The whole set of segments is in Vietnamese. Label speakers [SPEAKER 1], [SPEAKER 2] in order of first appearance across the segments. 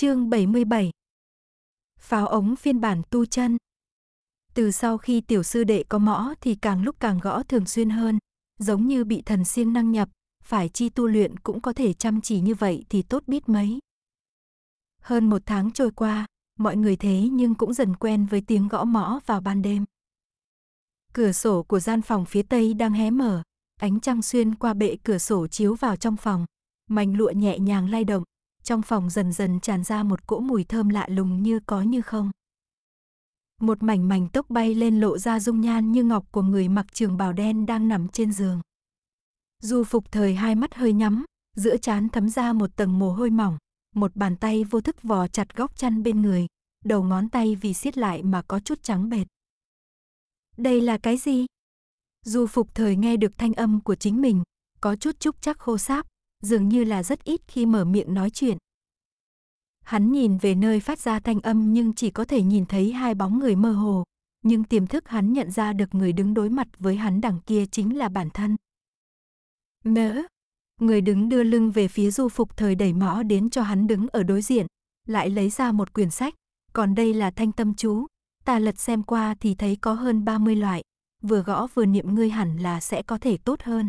[SPEAKER 1] Chương 77 Pháo ống phiên bản tu chân Từ sau khi tiểu sư đệ có mõ thì càng lúc càng gõ thường xuyên hơn, giống như bị thần siêng năng nhập, phải chi tu luyện cũng có thể chăm chỉ như vậy thì tốt biết mấy. Hơn một tháng trôi qua, mọi người thế nhưng cũng dần quen với tiếng gõ mõ vào ban đêm. Cửa sổ của gian phòng phía tây đang hé mở, ánh trăng xuyên qua bệ cửa sổ chiếu vào trong phòng, mảnh lụa nhẹ nhàng lay động, trong phòng dần dần tràn ra một cỗ mùi thơm lạ lùng như có như không. Một mảnh mảnh tóc bay lên lộ ra dung nhan như ngọc của người mặc trường bào đen đang nằm trên giường. Du phục thời hai mắt hơi nhắm, giữa trán thấm ra một tầng mồ hôi mỏng, một bàn tay vô thức vò chặt góc chăn bên người, đầu ngón tay vì siết lại mà có chút trắng bệt. Đây là cái gì? Du phục thời nghe được thanh âm của chính mình, có chút chúc chắc khô sáp, dường như là rất ít khi mở miệng nói chuyện. Hắn nhìn về nơi phát ra thanh âm nhưng chỉ có thể nhìn thấy hai bóng người mơ hồ, nhưng tiềm thức hắn nhận ra được người đứng đối mặt với hắn đằng kia chính là bản thân. Mỡ, người đứng đưa lưng về phía du phục thời đẩy mõ đến cho hắn đứng ở đối diện, lại lấy ra một quyển sách, còn đây là thanh tâm chú, ta lật xem qua thì thấy có hơn 30 loại, vừa gõ vừa niệm ngươi hẳn là sẽ có thể tốt hơn.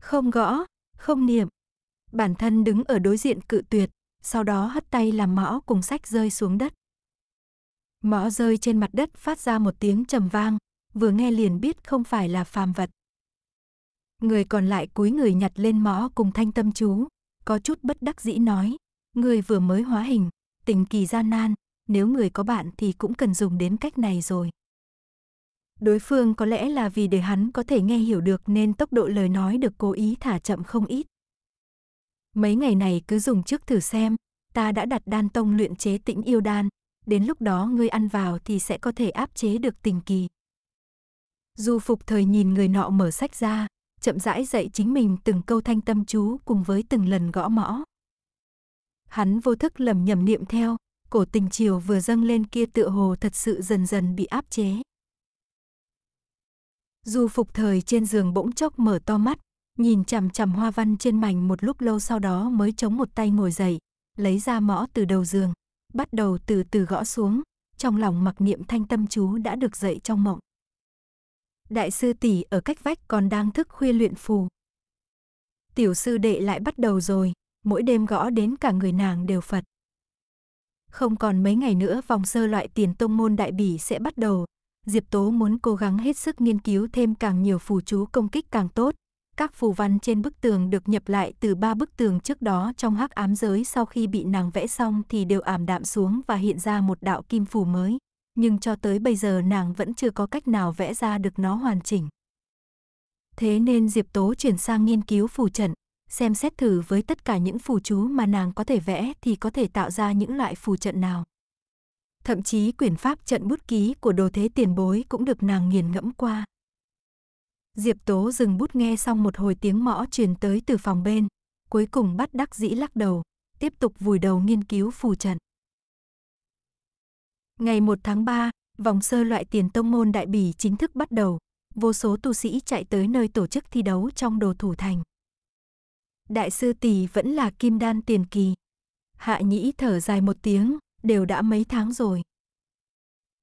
[SPEAKER 1] Không gõ, không niệm. Bản thân đứng ở đối diện cự tuyệt, sau đó hất tay làm mõ cùng sách rơi xuống đất. Mõ rơi trên mặt đất phát ra một tiếng trầm vang, vừa nghe liền biết không phải là phàm vật. Người còn lại cúi người nhặt lên mõ cùng thanh tâm chú, có chút bất đắc dĩ nói, người vừa mới hóa hình, tình kỳ gian nan, nếu người có bạn thì cũng cần dùng đến cách này rồi. Đối phương có lẽ là vì để hắn có thể nghe hiểu được nên tốc độ lời nói được cố ý thả chậm không ít. Mấy ngày này cứ dùng trước thử xem, ta đã đặt đan tông luyện chế tĩnh yêu đan, đến lúc đó ngươi ăn vào thì sẽ có thể áp chế được tình kỳ. Du phục thời nhìn người nọ mở sách ra, chậm rãi dạy chính mình từng câu thanh tâm chú cùng với từng lần gõ mõ. Hắn vô thức lầm nhầm niệm theo, cổ tình chiều vừa dâng lên kia tựa hồ thật sự dần dần bị áp chế. Du phục thời trên giường bỗng chốc mở to mắt, nhìn chằm chằm hoa văn trên mảnh một lúc lâu sau đó mới chống một tay ngồi dậy, lấy ra mõ từ đầu giường, bắt đầu từ từ gõ xuống, trong lòng mặc niệm thanh tâm chú đã được dậy trong mộng. Đại sư tỷ ở cách vách còn đang thức khuya luyện phù. Tiểu sư đệ lại bắt đầu rồi, mỗi đêm gõ đến cả người nàng đều phật. Không còn mấy ngày nữa vòng sơ loại tiền tông môn đại bỉ sẽ bắt đầu, Diệp Tố muốn cố gắng hết sức nghiên cứu thêm càng nhiều phù chú công kích càng tốt. Các phù văn trên bức tường được nhập lại từ ba bức tường trước đó trong hắc ám giới sau khi bị nàng vẽ xong thì đều ảm đạm xuống và hiện ra một đạo kim phù mới. Nhưng cho tới bây giờ nàng vẫn chưa có cách nào vẽ ra được nó hoàn chỉnh. Thế nên Diệp Tố chuyển sang nghiên cứu phù trận, xem xét thử với tất cả những phù chú mà nàng có thể vẽ thì có thể tạo ra những loại phù trận nào thậm chí quyển pháp trận bút ký của đồ thế tiền bối cũng được nàng nghiền ngẫm qua. Diệp Tố dừng bút nghe xong một hồi tiếng mõ truyền tới từ phòng bên, cuối cùng bắt đắc dĩ lắc đầu, tiếp tục vùi đầu nghiên cứu phù trận. Ngày 1 tháng 3, vòng sơ loại tiền tông môn đại bỉ chính thức bắt đầu, vô số tu sĩ chạy tới nơi tổ chức thi đấu trong đồ thủ thành. Đại sư tỷ vẫn là kim đan tiền kỳ. Hạ nhĩ thở dài một tiếng, đều đã mấy tháng rồi.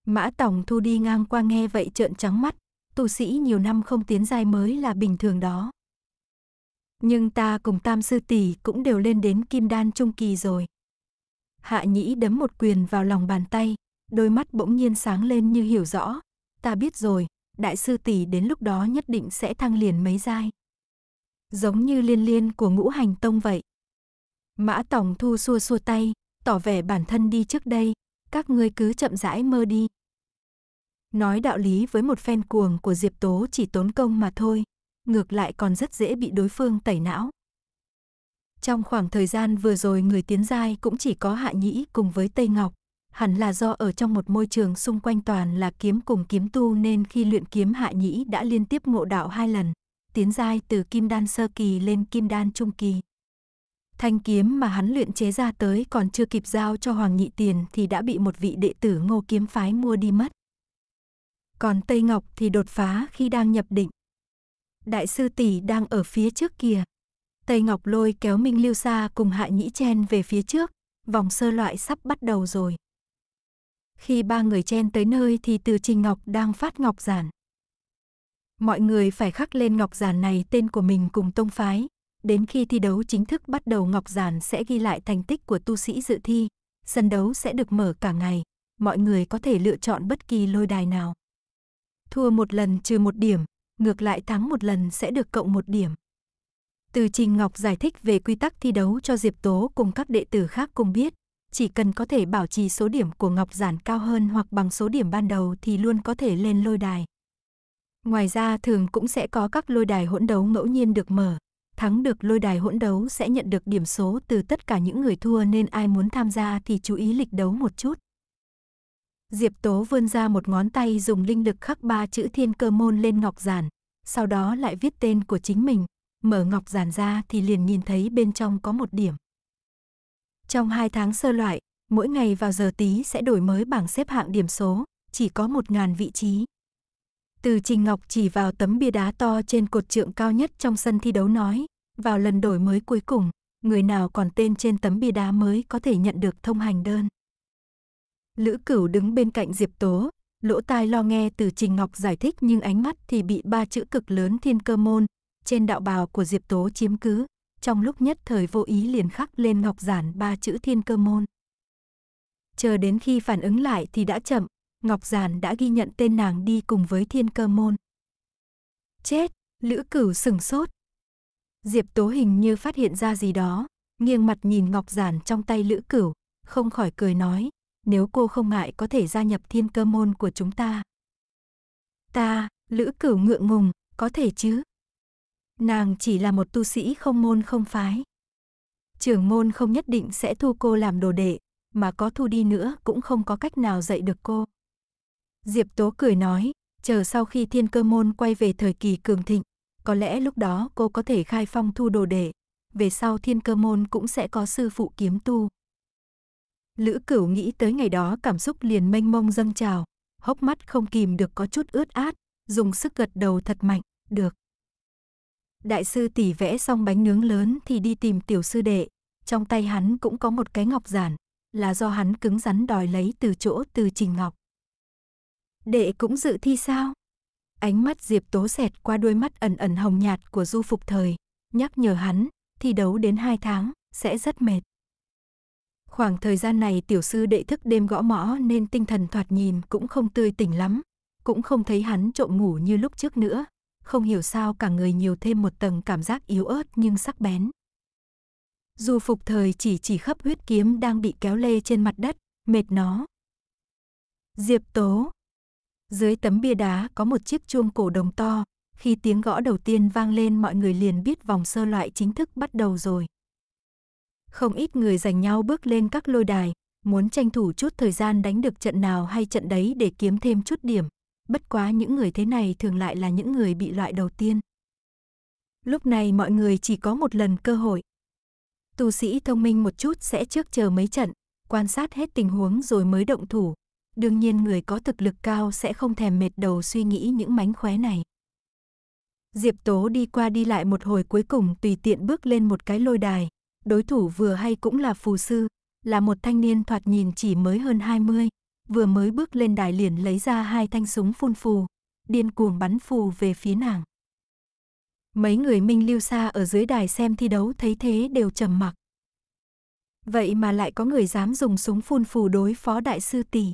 [SPEAKER 1] Mã Tổng Thu đi ngang qua nghe vậy trợn trắng mắt, tu sĩ nhiều năm không tiến giai mới là bình thường đó. Nhưng ta cùng Tam sư tỷ cũng đều lên đến kim đan trung kỳ rồi. Hạ Nhĩ đấm một quyền vào lòng bàn tay, đôi mắt bỗng nhiên sáng lên như hiểu rõ, ta biết rồi, đại sư tỷ đến lúc đó nhất định sẽ thăng liền mấy giai. Giống như liên liên của ngũ hành tông vậy. Mã Tổng Thu xua xua tay, tỏ vẻ bản thân đi trước đây, các ngươi cứ chậm rãi mơ đi. Nói đạo lý với một phen cuồng của Diệp Tố chỉ tốn công mà thôi, ngược lại còn rất dễ bị đối phương tẩy não. Trong khoảng thời gian vừa rồi người tiến giai cũng chỉ có Hạ Nhĩ cùng với Tây Ngọc, hẳn là do ở trong một môi trường xung quanh toàn là kiếm cùng kiếm tu nên khi luyện kiếm Hạ Nhĩ đã liên tiếp ngộ đạo hai lần, tiến giai từ kim đan sơ kỳ lên kim đan trung kỳ. Thanh kiếm mà hắn luyện chế ra tới còn chưa kịp giao cho Hoàng Nhị Tiền thì đã bị một vị đệ tử ngô kiếm phái mua đi mất. Còn Tây Ngọc thì đột phá khi đang nhập định. Đại sư tỷ đang ở phía trước kia. Tây Ngọc lôi kéo Minh Lưu Sa cùng Hạ Nhĩ Chen về phía trước, vòng sơ loại sắp bắt đầu rồi. Khi ba người chen tới nơi thì từ Trình Ngọc đang phát ngọc giản. Mọi người phải khắc lên ngọc giản này tên của mình cùng tông phái, Đến khi thi đấu chính thức bắt đầu Ngọc Giản sẽ ghi lại thành tích của tu sĩ dự thi. Sân đấu sẽ được mở cả ngày. Mọi người có thể lựa chọn bất kỳ lôi đài nào. Thua một lần trừ một điểm, ngược lại thắng một lần sẽ được cộng một điểm. Từ Trình Ngọc giải thích về quy tắc thi đấu cho Diệp Tố cùng các đệ tử khác cùng biết, chỉ cần có thể bảo trì số điểm của Ngọc Giản cao hơn hoặc bằng số điểm ban đầu thì luôn có thể lên lôi đài. Ngoài ra thường cũng sẽ có các lôi đài hỗn đấu ngẫu nhiên được mở, thắng được lôi đài hỗn đấu sẽ nhận được điểm số từ tất cả những người thua nên ai muốn tham gia thì chú ý lịch đấu một chút. Diệp Tố vươn ra một ngón tay dùng linh lực khắc ba chữ thiên cơ môn lên ngọc giản, sau đó lại viết tên của chính mình, mở ngọc giản ra thì liền nhìn thấy bên trong có một điểm. Trong hai tháng sơ loại, mỗi ngày vào giờ tí sẽ đổi mới bảng xếp hạng điểm số, chỉ có một ngàn vị trí. Từ Trình Ngọc chỉ vào tấm bia đá to trên cột trượng cao nhất trong sân thi đấu nói, vào lần đổi mới cuối cùng, người nào còn tên trên tấm bia đá mới có thể nhận được thông hành đơn. Lữ Cửu đứng bên cạnh Diệp Tố, lỗ tai lo nghe từ Trình Ngọc giải thích nhưng ánh mắt thì bị ba chữ cực lớn thiên cơ môn trên đạo bào của Diệp Tố chiếm cứ, trong lúc nhất thời vô ý liền khắc lên ngọc giản ba chữ thiên cơ môn. Chờ đến khi phản ứng lại thì đã chậm, Ngọc Giản đã ghi nhận tên nàng đi cùng với thiên cơ môn. Chết, Lữ Cửu sừng sốt, Diệp Tố hình như phát hiện ra gì đó, nghiêng mặt nhìn ngọc giản trong tay Lữ Cửu, không khỏi cười nói, nếu cô không ngại có thể gia nhập thiên cơ môn của chúng ta. Ta, Lữ Cửu ngượng ngùng, có thể chứ? Nàng chỉ là một tu sĩ không môn không phái. Trưởng môn không nhất định sẽ thu cô làm đồ đệ, mà có thu đi nữa cũng không có cách nào dạy được cô. Diệp Tố cười nói, chờ sau khi thiên cơ môn quay về thời kỳ cường thịnh, có lẽ lúc đó cô có thể khai phong thu đồ đệ, về sau thiên cơ môn cũng sẽ có sư phụ kiếm tu. Lữ cửu nghĩ tới ngày đó cảm xúc liền mênh mông dâng trào, hốc mắt không kìm được có chút ướt át, dùng sức gật đầu thật mạnh, được. Đại sư tỉ vẽ xong bánh nướng lớn thì đi tìm tiểu sư đệ, trong tay hắn cũng có một cái ngọc giản, là do hắn cứng rắn đòi lấy từ chỗ từ trình ngọc. Đệ cũng dự thi sao? Ánh mắt Diệp Tố xẹt qua đôi mắt ẩn ẩn hồng nhạt của Du Phục Thời, nhắc nhở hắn, thi đấu đến hai tháng, sẽ rất mệt. Khoảng thời gian này tiểu sư đệ thức đêm gõ mõ nên tinh thần thoạt nhìn cũng không tươi tỉnh lắm, cũng không thấy hắn trộm ngủ như lúc trước nữa, không hiểu sao cả người nhiều thêm một tầng cảm giác yếu ớt nhưng sắc bén. Du Phục Thời chỉ chỉ khắp huyết kiếm đang bị kéo lê trên mặt đất, mệt nó. Diệp Tố, dưới tấm bia đá có một chiếc chuông cổ đồng to, khi tiếng gõ đầu tiên vang lên mọi người liền biết vòng sơ loại chính thức bắt đầu rồi. Không ít người giành nhau bước lên các lôi đài, muốn tranh thủ chút thời gian đánh được trận nào hay trận đấy để kiếm thêm chút điểm. Bất quá những người thế này thường lại là những người bị loại đầu tiên. Lúc này mọi người chỉ có một lần cơ hội. Tu sĩ thông minh một chút sẽ trước chờ mấy trận, quan sát hết tình huống rồi mới động thủ, Đương nhiên người có thực lực cao sẽ không thèm mệt đầu suy nghĩ những mánh khóe này. Diệp Tố đi qua đi lại một hồi cuối cùng tùy tiện bước lên một cái lôi đài. Đối thủ vừa hay cũng là phù sư, là một thanh niên thoạt nhìn chỉ mới hơn 20, vừa mới bước lên đài liền lấy ra hai thanh súng phun phù, điên cuồng bắn phù về phía nàng. Mấy người Minh Lưu Sa ở dưới đài xem thi đấu thấy thế đều trầm mặc. Vậy mà lại có người dám dùng súng phun phù đối phó đại sư tỷ.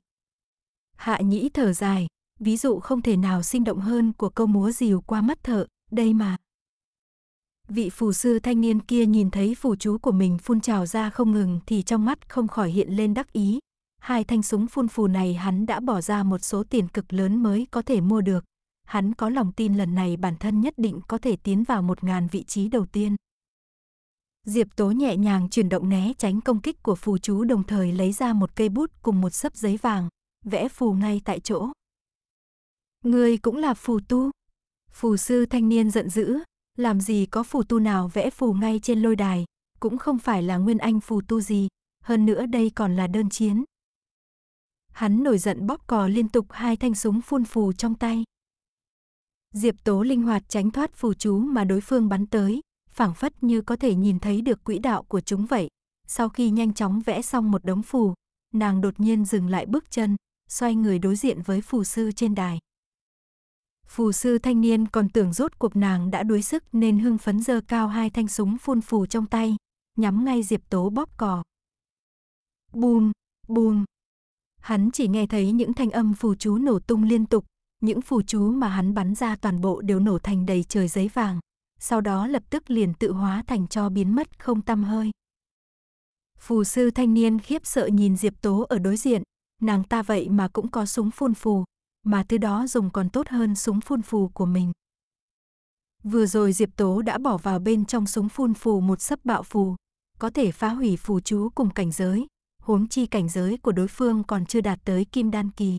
[SPEAKER 1] Hạ nhĩ thở dài, ví dụ không thể nào sinh động hơn của câu múa dìu qua mắt thợ, đây mà. Vị phù sư thanh niên kia nhìn thấy phù chú của mình phun trào ra không ngừng thì trong mắt không khỏi hiện lên đắc ý. Hai thanh súng phun phù này hắn đã bỏ ra một số tiền cực lớn mới có thể mua được. Hắn có lòng tin lần này bản thân nhất định có thể tiến vào một ngàn vị trí đầu tiên. Diệp Tố nhẹ nhàng chuyển động né tránh công kích của phù chú đồng thời lấy ra một cây bút cùng một sấp giấy vàng, vẽ phù ngay tại chỗ. Ngươi cũng là phù tu. Phù sư thanh niên giận dữ, làm gì có phù tu nào vẽ phù ngay trên lôi đài, cũng không phải là nguyên anh phù tu gì, hơn nữa đây còn là đơn chiến. Hắn nổi giận bóp cò liên tục hai thanh súng phun phù trong tay. Diệp Tố linh hoạt tránh thoát phù chú mà đối phương bắn tới, phảng phất như có thể nhìn thấy được quỹ đạo của chúng vậy. Sau khi nhanh chóng vẽ xong một đống phù, nàng đột nhiên dừng lại bước chân, xoay người đối diện với phù sư trên đài. Phù sư thanh niên còn tưởng rốt cuộc nàng đã đuối sức nên hưng phấn giơ cao hai thanh súng phun phù trong tay, nhắm ngay Diệp Tố bóp cò. Bùm, bùm. Hắn chỉ nghe thấy những thanh âm phù chú nổ tung liên tục, những phù chú mà hắn bắn ra toàn bộ đều nổ thành đầy trời giấy vàng, sau đó lập tức liền tự hóa thành cho biến mất không tăm hơi. Phù sư thanh niên khiếp sợ nhìn Diệp Tố ở đối diện, nàng ta vậy mà cũng có súng phun phù, mà thứ đó dùng còn tốt hơn súng phun phù của mình. Vừa rồi Diệp Tố đã bỏ vào bên trong súng phun phù một sấp bạo phù, có thể phá hủy phù chú cùng cảnh giới, huống chi cảnh giới của đối phương còn chưa đạt tới kim đan kỳ.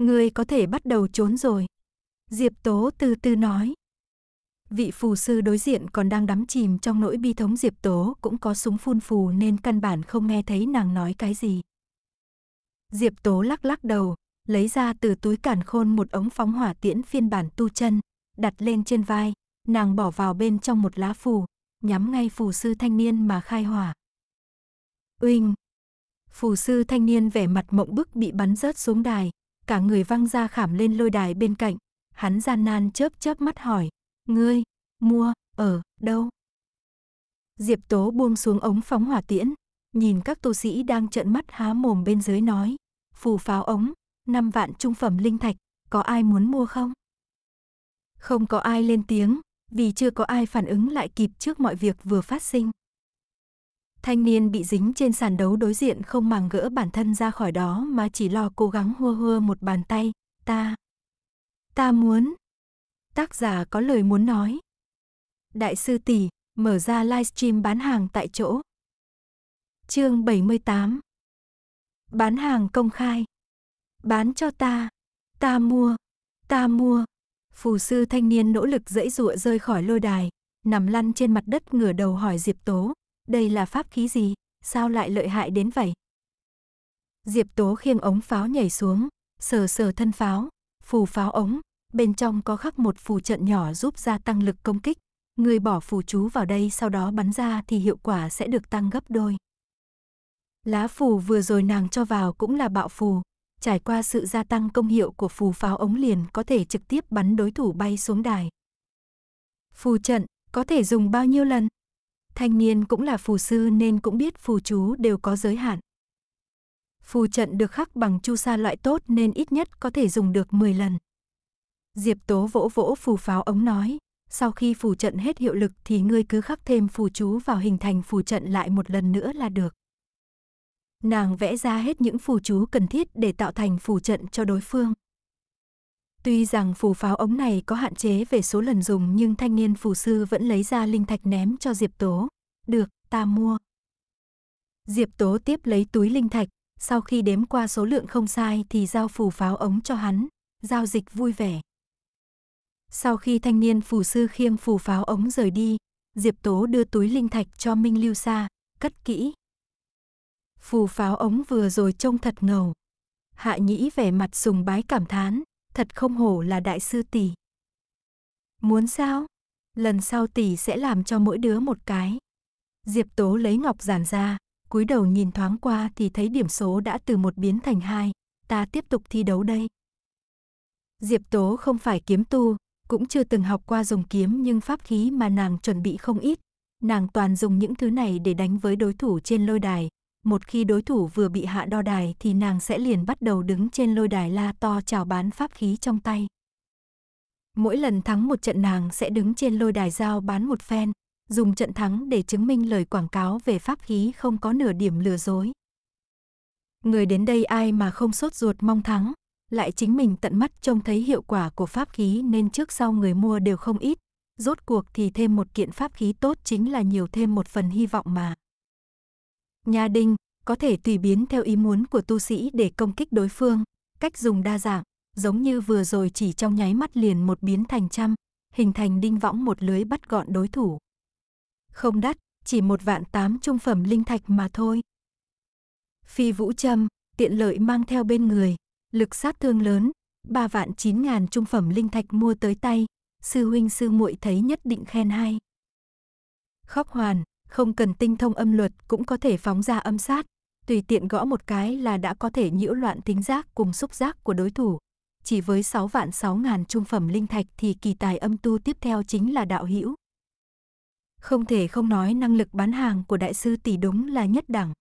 [SPEAKER 1] người có thể bắt đầu trốn rồi. Diệp Tố từ từ nói. Vị phù sư đối diện còn đang đắm chìm trong nỗi bi thống Diệp Tố cũng có súng phun phù nên căn bản không nghe thấy nàng nói cái gì. Diệp Tố lắc lắc đầu, lấy ra từ túi cản khôn một ống phóng hỏa tiễn phiên bản tu chân, đặt lên trên vai, nàng bỏ vào bên trong một lá phù, nhắm ngay phù sư thanh niên mà khai hỏa. Uinh! Phù sư thanh niên vẻ mặt mộng bức bị bắn rớt xuống đài, cả người văng ra khảm lên lôi đài bên cạnh, hắn gian nan chớp chớp mắt hỏi, ngươi, mua, ở, đâu? Diệp Tố buông xuống ống phóng hỏa tiễn, nhìn các tu sĩ đang trợn mắt há mồm bên dưới nói, phù pháo ống, 5 vạn trung phẩm linh thạch, có ai muốn mua không? Không có ai lên tiếng, vì chưa có ai phản ứng lại kịp trước mọi việc vừa phát sinh. Thanh niên bị dính trên sàn đấu đối diện không màng gỡ bản thân ra khỏi đó mà chỉ lo cố gắng hua hua một bàn tay, ta. Ta muốn. Tác giả có lời muốn nói. Đại sư tỷ, mở ra livestream bán hàng tại chỗ. Chương 78. Bán hàng công khai. Bán cho ta, ta mua, ta mua. Phù sư thanh niên nỗ lực dẫy dụa rơi khỏi lôi đài, nằm lăn trên mặt đất ngửa đầu hỏi Diệp Tố, đây là pháp khí gì, sao lại lợi hại đến vậy? Diệp Tố khiêng ống pháo nhảy xuống, sờ sờ thân pháo, phù pháo ống, bên trong có khắc một phù trận nhỏ giúp gia tăng lực công kích. Người bỏ phù chú vào đây sau đó bắn ra thì hiệu quả sẽ được tăng gấp đôi. Lá phù vừa rồi nàng cho vào cũng là bạo phù, trải qua sự gia tăng công hiệu của phù pháo ống liền có thể trực tiếp bắn đối thủ bay xuống đài. Phù trận có thể dùng bao nhiêu lần? Thanh niên cũng là phù sư nên cũng biết phù chú đều có giới hạn. Phù trận được khắc bằng chu sa loại tốt nên ít nhất có thể dùng được 10 lần. Diệp Tố vỗ vỗ phù pháo ống nói, sau khi phù trận hết hiệu lực thì ngươi cứ khắc thêm phù chú vào hình thành phù trận lại một lần nữa là được. Nàng vẽ ra hết những phù chú cần thiết để tạo thành phù trận cho đối phương. Tuy rằng phù pháo ống này có hạn chế về số lần dùng nhưng thanh niên phù sư vẫn lấy ra linh thạch ném cho Diệp Tố. Được, ta mua. Diệp Tố tiếp lấy túi linh thạch, sau khi đếm qua số lượng không sai thì giao phù pháo ống cho hắn, giao dịch vui vẻ. Sau khi thanh niên phù sư khiêng phù pháo ống rời đi, Diệp Tố đưa túi linh thạch cho Minh Lưu Sa, cất kỹ phù pháo ống vừa rồi trông thật ngầu. Hạ nhĩ vẻ mặt sùng bái cảm thán, thật không hổ là đại sư tỷ. Muốn sao? Lần sau tỷ sẽ làm cho mỗi đứa một cái. Diệp Tố lấy ngọc giản ra, cúi đầu nhìn thoáng qua thì thấy điểm số đã từ một biến thành hai, ta tiếp tục thi đấu đây. Diệp Tố không phải kiếm tu, cũng chưa từng học qua dùng kiếm nhưng pháp khí mà nàng chuẩn bị không ít. Nàng toàn dùng những thứ này để đánh với đối thủ trên lôi đài, một khi đối thủ vừa bị hạ đo đài thì nàng sẽ liền bắt đầu đứng trên lôi đài la to chào bán pháp khí trong tay. Mỗi lần thắng một trận nàng sẽ đứng trên lôi đài giao bán một phen, dùng trận thắng để chứng minh lời quảng cáo về pháp khí không có nửa điểm lừa dối. Người đến đây ai mà không sốt ruột mong thắng, lại chính mình tận mắt trông thấy hiệu quả của pháp khí nên trước sau người mua đều không ít, rốt cuộc thì thêm một kiện pháp khí tốt chính là nhiều thêm một phần hy vọng mà. Nha đinh có thể tùy biến theo ý muốn của tu sĩ để công kích đối phương, cách dùng đa dạng, giống như vừa rồi chỉ trong nháy mắt liền một biến thành trăm, hình thành đinh võng một lưới bắt gọn đối thủ. Không đắt, chỉ một vạn tám trung phẩm linh thạch mà thôi. Phi vũ châm, tiện lợi mang theo bên người, lực sát thương lớn, ba vạn chín ngàn trung phẩm linh thạch mua tới tay, sư huynh sư muội thấy nhất định khen hay. Khóc hoàn, không cần tinh thông âm luật cũng có thể phóng ra âm sát, tùy tiện gõ một cái là đã có thể nhiễu loạn tính giác cùng xúc giác của đối thủ. Chỉ với 6 vạn 6 ngàn trung phẩm linh thạch thì kỳ tài âm tu tiếp theo chính là đạo hữu. Không thể không nói năng lực bán hàng của đại sư tỷ đúng là nhất đẳng.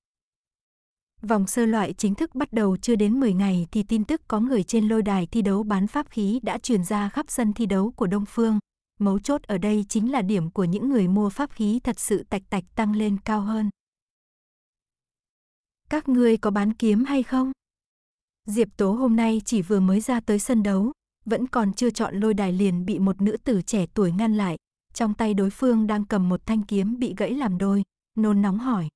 [SPEAKER 1] Vòng sơ loại chính thức bắt đầu chưa đến 10 ngày thì tin tức có người trên lôi đài thi đấu bán pháp khí đã truyền ra khắp sân thi đấu của Đông Phương, Mấu chốt ở đây chính là điểm của những người mua pháp khí thật sự tạch tạch tăng lên cao hơn. Các ngươi có bán kiếm hay không? Diệp Tố hôm nay chỉ vừa mới ra tới sân đấu, vẫn còn chưa chọn lôi đài liền bị một nữ tử trẻ tuổi ngăn lại. Trong tay đối phương đang cầm một thanh kiếm bị gãy làm đôi, nôn nóng hỏi.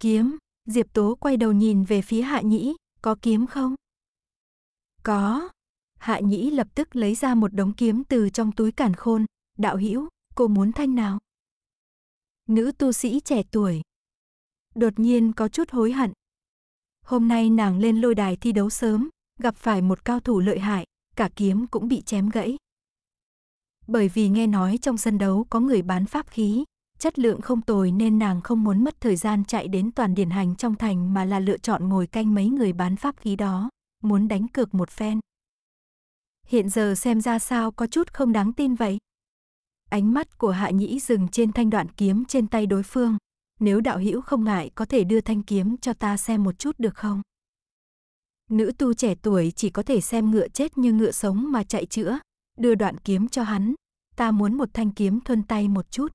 [SPEAKER 1] Kiếm, Diệp Tố quay đầu nhìn về phía Hạ Nhĩ, có kiếm không? Có, Hạ Nhĩ lập tức lấy ra một đống kiếm từ trong túi cản khôn, đạo hữu cô muốn thanh nào? Nữ tu sĩ trẻ tuổi. Đột nhiên có chút hối hận. Hôm nay nàng lên lôi đài thi đấu sớm, gặp phải một cao thủ lợi hại, cả kiếm cũng bị chém gãy. Bởi vì nghe nói trong sân đấu có người bán pháp khí, chất lượng không tồi nên nàng không muốn mất thời gian chạy đến toàn điển hành trong thành mà là lựa chọn ngồi canh mấy người bán pháp khí đó, muốn đánh cược một phen hiện giờ xem ra sao có chút không đáng tin vậy. Ánh mắt của Hạ Nhĩ dừng trên thanh đoạn kiếm trên tay đối phương. Nếu đạo hữu không ngại có thể đưa thanh kiếm cho ta xem một chút được không? Nữ tu trẻ tuổi chỉ có thể xem ngựa chết như ngựa sống mà chạy chữa, đưa đoạn kiếm cho hắn. Ta muốn một thanh kiếm thuần tay một chút.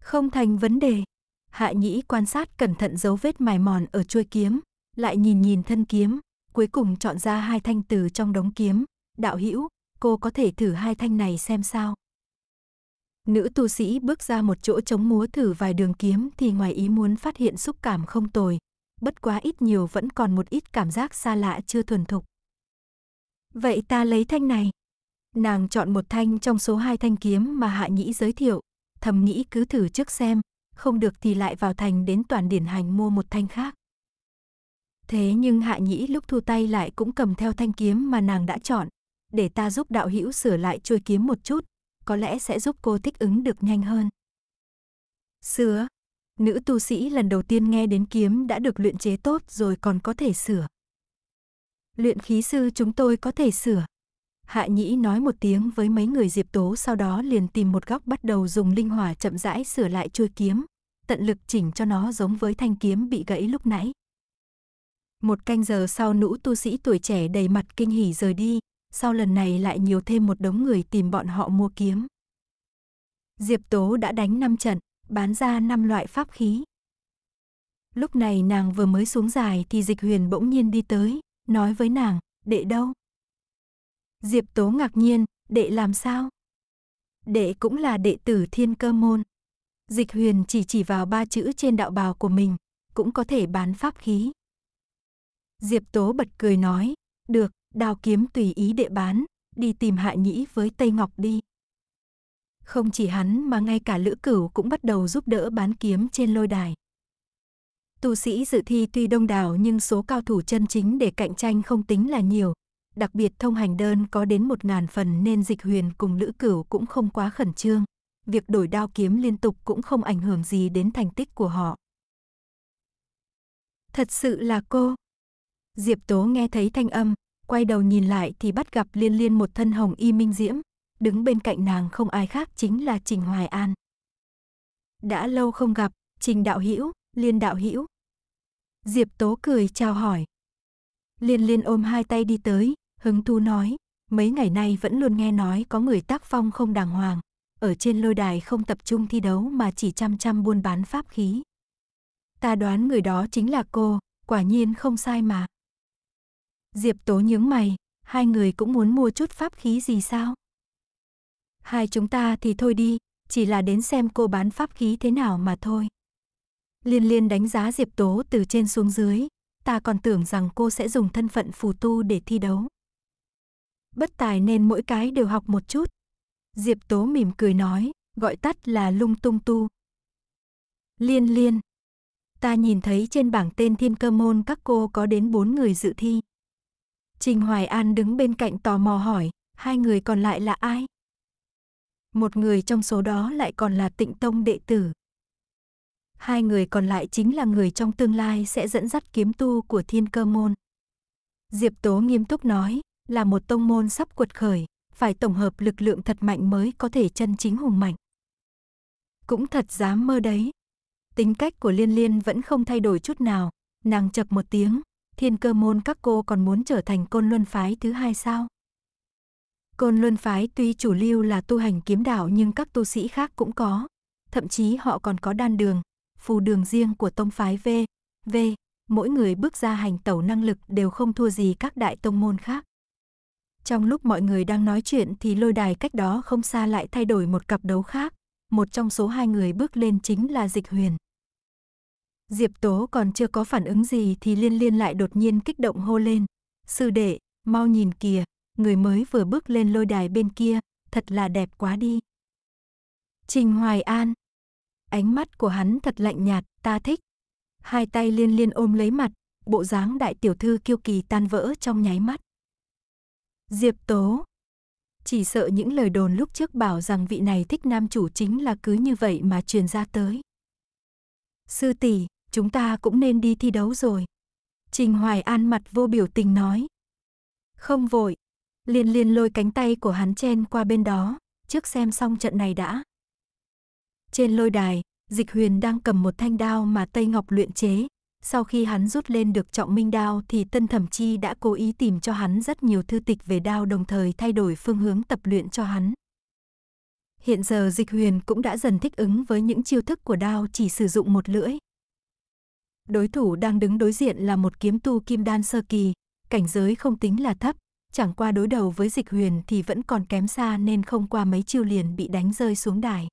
[SPEAKER 1] Không thành vấn đề. Hạ Nhĩ quan sát cẩn thận dấu vết mài mòn ở chuôi kiếm, lại nhìn nhìn thân kiếm, cuối cùng chọn ra hai thanh từ trong đống kiếm, đạo hữu cô có thể thử hai thanh này xem sao. Nữ tu sĩ bước ra một chỗ chống múa thử vài đường kiếm thì ngoài ý muốn phát hiện xúc cảm không tồi, bất quá ít nhiều vẫn còn một ít cảm giác xa lạ chưa thuần thục. Vậy ta lấy thanh này. Nàng chọn một thanh trong số hai thanh kiếm mà Hạ Nhĩ giới thiệu, thầm nghĩ cứ thử trước xem, không được thì lại vào thành đến toàn điển hành mua một thanh khác. Thế nhưng Hạ Nhĩ lúc thu tay lại cũng cầm theo thanh kiếm mà nàng đã chọn, để ta giúp đạo hữu sửa lại chuôi kiếm một chút, có lẽ sẽ giúp cô thích ứng được nhanh hơn. Sửa. Nữ tu sĩ lần đầu tiên nghe đến kiếm đã được luyện chế tốt rồi còn có thể sửa. Luyện khí sư chúng tôi có thể sửa. Hạ Nhĩ nói một tiếng với mấy người Diệp Tố sau đó liền tìm một góc bắt đầu dùng linh hỏa chậm rãi sửa lại chuôi kiếm, tận lực chỉnh cho nó giống với thanh kiếm bị gãy lúc nãy. Một canh giờ sau nữ tu sĩ tuổi trẻ đầy mặt kinh hỉ rời đi, sau lần này lại nhiều thêm một đống người tìm bọn họ mua kiếm. Diệp Tố đã đánh 5 trận, bán ra 5 loại pháp khí. Lúc này nàng vừa mới xuống dài thì Dịch Huyền bỗng nhiên đi tới, nói với nàng, đệ đâu? Diệp Tố ngạc nhiên, đệ làm sao? Đệ cũng là đệ tử thiên cơ môn. Dịch Huyền chỉ chỉ vào ba chữ trên đạo bào của mình, cũng có thể bán pháp khí. Diệp Tố bật cười nói, được, đao kiếm tùy ý đệ bán, đi tìm Hạ Nhĩ với Tây Ngọc đi. Không chỉ hắn mà ngay cả Lữ Cửu cũng bắt đầu giúp đỡ bán kiếm trên lôi đài. Tu sĩ dự thi tuy đông đảo nhưng số cao thủ chân chính để cạnh tranh không tính là nhiều. Đặc biệt thông hành đơn có đến một ngàn phần nên dịch huyền cùng Lữ Cửu cũng không quá khẩn trương. Việc đổi đao kiếm liên tục cũng không ảnh hưởng gì đến thành tích của họ. Thật sự là cô. Diệp Tố nghe thấy thanh âm, quay đầu nhìn lại thì bắt gặp liên liên một thân hồng y minh diễm, đứng bên cạnh nàng không ai khác chính là Trình Hoài An. Đã lâu không gặp, Trình Đạo Hữu Liên Đạo Hữu Diệp Tố cười chào hỏi. Liên liên ôm hai tay đi tới, hứng thú nói, mấy ngày nay vẫn luôn nghe nói có người tác phong không đàng hoàng, ở trên lôi đài không tập trung thi đấu mà chỉ chăm chăm buôn bán pháp khí. Ta đoán người đó chính là cô, quả nhiên không sai mà. Diệp Tố nhướng mày, hai người cũng muốn mua chút pháp khí gì sao? Hai chúng ta thì thôi đi, chỉ là đến xem cô bán pháp khí thế nào mà thôi. Liên liên đánh giá Diệp Tố từ trên xuống dưới, ta còn tưởng rằng cô sẽ dùng thân phận phù tu để thi đấu. Bất tài nên mỗi cái đều học một chút. Diệp Tố mỉm cười nói, gọi tắt là lung tung tu. Liên liên, ta nhìn thấy trên bảng tên thiên cơ môn các cô có đến bốn người dự thi. Trình Hoài An đứng bên cạnh tò mò hỏi, hai người còn lại là ai? Một người trong số đó lại còn là tịnh tông đệ tử. Hai người còn lại chính là người trong tương lai sẽ dẫn dắt kiếm tu của thiên cơ môn. Diệp Tố nghiêm túc nói, là một tông môn sắp cuột khởi, phải tổng hợp lực lượng thật mạnh mới có thể chân chính hùng mạnh. Cũng thật dám mơ đấy. Tính cách của Liên Liên vẫn không thay đổi chút nào, nàng chập một tiếng, thiên cơ môn các cô còn muốn trở thành côn luân phái thứ hai sao? Côn luân phái tuy chủ lưu là tu hành kiếm đạo nhưng các tu sĩ khác cũng có, thậm chí họ còn có đan đường, phù đường riêng của tông phái V, V, mỗi người bước ra hành tẩu năng lực đều không thua gì các đại tông môn khác. Trong lúc mọi người đang nói chuyện thì lôi đài cách đó không xa lại thay đổi một cặp đấu khác, một trong số hai người bước lên chính là Dịch Huyền. Diệp Tố còn chưa có phản ứng gì thì liên liên lại đột nhiên kích động hô lên. Sư đệ, mau nhìn kìa, người mới vừa bước lên lôi đài bên kia, thật là đẹp quá đi. Trình Hoài An Ánh mắt của hắn thật lạnh nhạt, ta thích. Hai tay liên liên ôm lấy mặt, bộ dáng đại tiểu thư kiêu kỳ tan vỡ trong nháy mắt. Diệp Tố Chỉ sợ những lời đồn lúc trước bảo rằng vị này thích nam chủ chính là cứ như vậy mà truyền ra tới. Sư tỷ, chúng ta cũng nên đi thi đấu rồi. Trình Hoài An mặt vô biểu tình nói. Không vội. Liên liên lôi cánh tay của hắn chen qua bên đó, trước xem xong trận này đã. Trên lôi đài, Dịch Huyền đang cầm một thanh đao mà Tây Ngọc luyện chế. Sau khi hắn rút lên được trọng minh đao thì Tân Thẩm Chi đã cố ý tìm cho hắn rất nhiều thư tịch về đao đồng thời thay đổi phương hướng tập luyện cho hắn. Hiện giờ Dịch Huyền cũng đã dần thích ứng với những chiêu thức của đao chỉ sử dụng một lưỡi. Đối thủ đang đứng đối diện là một kiếm tu kim đan sơ kỳ, cảnh giới không tính là thấp, chẳng qua đối đầu với dịch huyền thì vẫn còn kém xa nên không qua mấy chiêu liền bị đánh rơi xuống đài.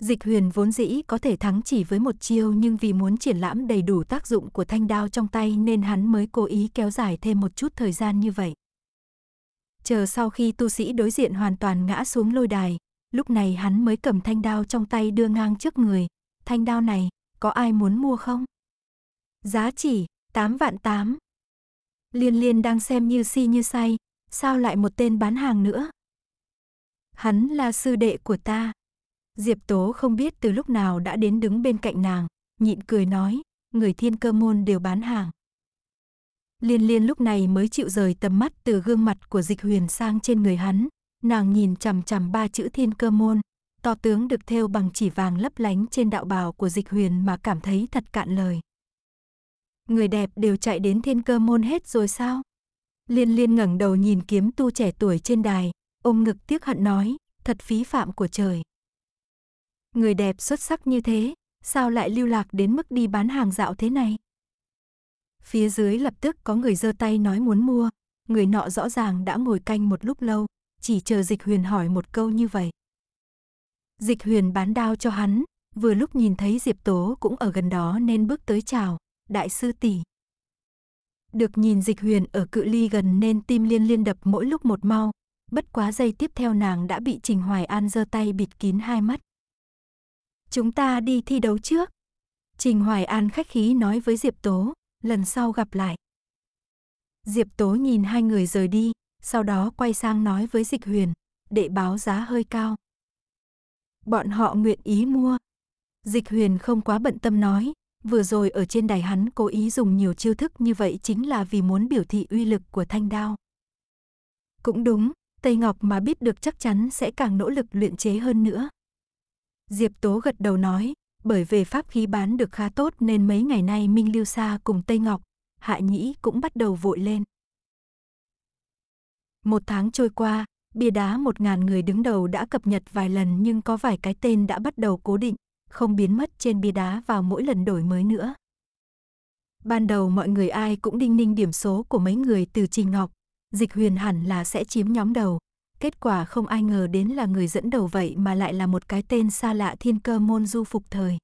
[SPEAKER 1] Dịch huyền vốn dĩ có thể thắng chỉ với một chiêu nhưng vì muốn triển lãm đầy đủ tác dụng của thanh đao trong tay nên hắn mới cố ý kéo dài thêm một chút thời gian như vậy. Chờ sau khi tu sĩ đối diện hoàn toàn ngã xuống lôi đài, lúc này hắn mới cầm thanh đao trong tay đưa ngang trước người. Thanh đao này, có ai muốn mua không? Giá chỉ 8 vạn 8. Liên liên đang xem như si như say, sao lại một tên bán hàng nữa? Hắn là sư đệ của ta. Diệp Tố không biết từ lúc nào đã đến đứng bên cạnh nàng, nhịn cười nói, người thiên cơ môn đều bán hàng. Liên liên lúc này mới chịu rời tầm mắt từ gương mặt của dịch huyền sang trên người hắn, nàng nhìn chằm chằm ba chữ thiên cơ môn, do tướng được thêu bằng chỉ vàng lấp lánh trên đạo bào của dịch huyền mà cảm thấy thật cạn lời. Người đẹp đều chạy đến thiên cơ môn hết rồi sao? Liên liên ngẩng đầu nhìn kiếm tu trẻ tuổi trên đài, ôm ngực tiếc hận nói, thật phí phạm của trời. Người đẹp xuất sắc như thế, sao lại lưu lạc đến mức đi bán hàng dạo thế này? Phía dưới lập tức có người giơ tay nói muốn mua, người nọ rõ ràng đã ngồi canh một lúc lâu, chỉ chờ dịch huyền hỏi một câu như vậy. Dịch huyền bán đao cho hắn, vừa lúc nhìn thấy Diệp Tố cũng ở gần đó nên bước tới chào, đại sư tỷ. Được nhìn dịch huyền ở cự ly gần nên tim liên liên đập mỗi lúc một mau, bất quá giây tiếp theo nàng đã bị Trình Hoài An giơ tay bịt kín hai mắt. Chúng ta đi thi đấu trước. Trình Hoài An khách khí nói với Diệp Tố, lần sau gặp lại. Diệp Tố nhìn hai người rời đi, sau đó quay sang nói với Dịch Huyền, đệ báo giá hơi cao bọn họ nguyện ý mua. Dịch huyền không quá bận tâm nói, vừa rồi ở trên đài hắn cố ý dùng nhiều chiêu thức như vậy chính là vì muốn biểu thị uy lực của thanh đao. Cũng đúng, Tây Ngọc mà biết được chắc chắn sẽ càng nỗ lực luyện chế hơn nữa. Diệp Tố gật đầu nói, bởi về pháp khí bán được khá tốt nên mấy ngày nay Minh Lưu Sa cùng Tây Ngọc, Hạ Nhĩ cũng bắt đầu vội lên. Một tháng trôi qua, bia đá 1.000 người đứng đầu đã cập nhật vài lần nhưng có vài cái tên đã bắt đầu cố định, không biến mất trên bia đá vào mỗi lần đổi mới nữa. Ban đầu mọi người ai cũng đinh ninh điểm số của mấy người từ Trình Ngọc, Dịch Huyền hẳn là sẽ chiếm nhóm đầu. Kết quả không ai ngờ đến là người dẫn đầu vậy mà lại là một cái tên xa lạ thiên cơ môn du phục thời.